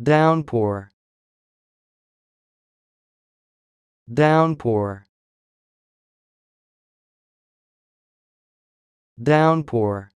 downpour downpour downpour